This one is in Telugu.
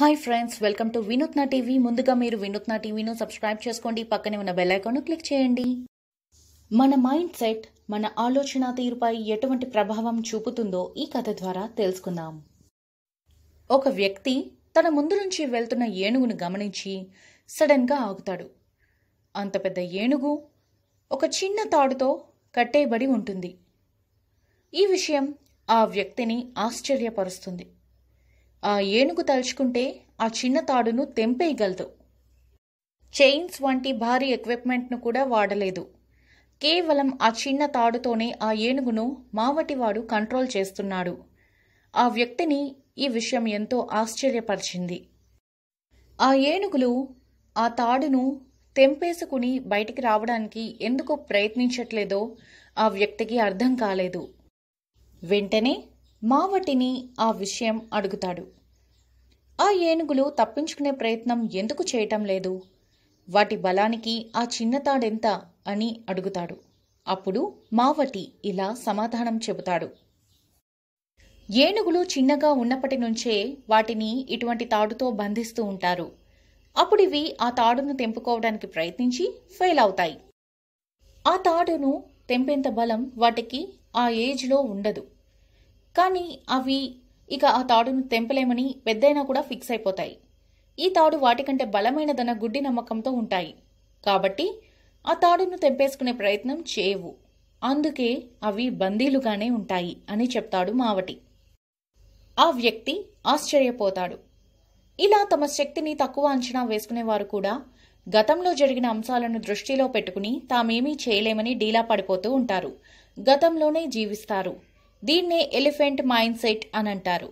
hi friends welcome to Vinoothna TV ముందుగా మీరు వినూత్న టీవీను సబ్స్క్రైబ్ చేసుకోండి పక్కనే ఉన్న బెల్ ఐకాన్ను క్లిక్ చేయండి మన మైండ్ సెట్ మన ఆలోచన తీరుపై ఎటువంటి ప్రభావం చూపుతుందో ఈ కథ ద్వారా తెలుసుకుందాం ఒక వ్యక్తి తన ముందు నుంచి వెళ్తున్న ఏనుగును గమనించి సడన్గా ఆగుతాడు అంత పెద్ద ఏనుగు ఒక చిన్న తాడుతో కట్టేయబడి ఉంటుంది ఈ విషయం ఆ వ్యక్తిని ఆశ్చర్యపరుస్తుంది ఆ ఏనుగు తలుచుకుంటే ఆ చిన్న తాడును తెంపేయగలదు చైన్స్ వంటి భారీ ఎక్విప్మెంట్ను కూడా వాడలేదు కేవలం ఆ చిన్న తాడుతోనే ఆ ఏనుగును మావటివాడు కంట్రోల్ చేస్తున్నాడు ఆ వ్యక్తిని ఈ విషయం ఎంతో ఆశ్చర్యపరిచింది ఆ ఏనుగులు ఆ తాడును తెంపేసుకుని బయటికి రావడానికి ఎందుకు ప్రయత్నించట్లేదో ఆ వ్యక్తికి అర్థం కాలేదు వెంటనే మావటిని ఆ విషయం అడుగుతాడు ఆ ఏనుగులు తప్పించుకునే ప్రయత్నం ఎందుకు చేయటం లేదు వాటి బలానికి ఆ చిన్నతాడెంత అని అడుగుతాడు అప్పుడు మావటి ఇలా సమాధానం చెబుతాడు ఏనుగులు చిన్నగా ఉన్నప్పటి నుంచే వాటిని ఇటువంటి తాడుతో బంధిస్తూ ఉంటారు అప్పుడివి ఆ తాడును తెంపుకోవడానికి ప్రయత్నించి ఫెయిల్ అవుతాయి ఆ తాడును తెంపేంత బలం వాటికి ఆ ఏజ్లో ఉండదు కానీ అవి ఇక ఆ తాడును తెంపలేమని పెద్దయినా కూడా ఫిక్స్ అయిపోతాయి ఈ తాడు వాటికంటే బలమైనదన్న గుడ్డి నమ్మకంతో ఉంటాయి కాబట్టి ఆ తాడును తెంపేసుకునే ప్రయత్నం చేయవు అందుకే అవి బందీలుగానే ఉంటాయి అని చెప్తాడు మావటి ఆ వ్యక్తి ఆశ్చర్యపోతాడు ఇలా తమ శక్తిని తక్కువ అంచనా వేసుకునేవారు కూడా గతంలో జరిగిన అంశాలను దృష్టిలో పెట్టుకుని తామేమీ చేయలేమని డీలా పడిపోతూ ఉంటారు గతంలోనే జీవిస్తారు దీన్నే ఎలిఫెంట్ మైండ్ సెట్ అని అంటారు